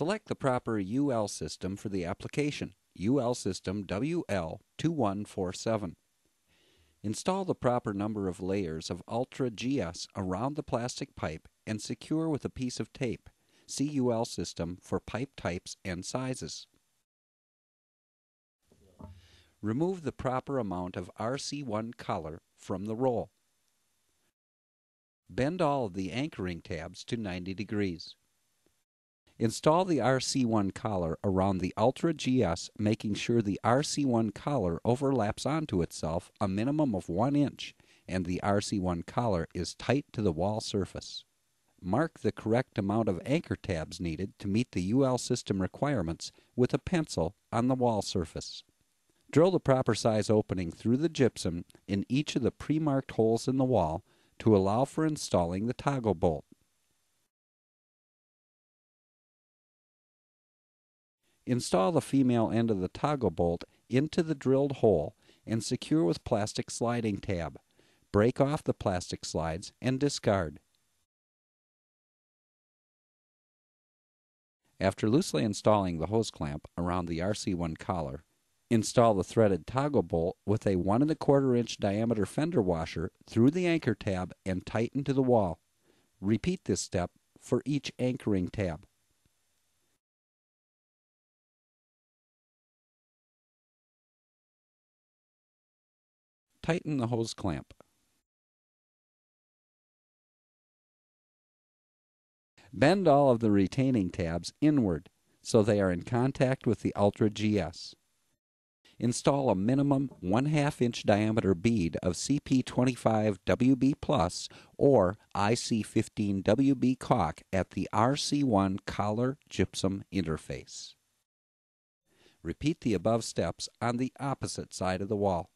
Select the proper UL system for the application, UL system WL2147. Install the proper number of layers of Ultra GS around the plastic pipe and secure with a piece of tape. CUL system for pipe types and sizes. Remove the proper amount of RC1 color from the roll. Bend all of the anchoring tabs to 90 degrees. Install the RC1 collar around the Ultra GS, making sure the RC1 collar overlaps onto itself a minimum of 1 inch and the RC1 collar is tight to the wall surface. Mark the correct amount of anchor tabs needed to meet the UL system requirements with a pencil on the wall surface. Drill the proper size opening through the gypsum in each of the pre-marked holes in the wall to allow for installing the toggle bolt. Install the female end of the toggle bolt into the drilled hole and secure with plastic sliding tab. Break off the plastic slides and discard. After loosely installing the hose clamp around the RC1 collar, install the threaded toggle bolt with a 1 1/4 inch diameter fender washer through the anchor tab and tighten to the wall. Repeat this step for each anchoring tab. Tighten the hose clamp. Bend all of the retaining tabs inward so they are in contact with the Ultra GS. Install a minimum 1 2 inch diameter bead of CP25 WB Plus or IC15 WB caulk at the RC1 collar gypsum interface. Repeat the above steps on the opposite side of the wall.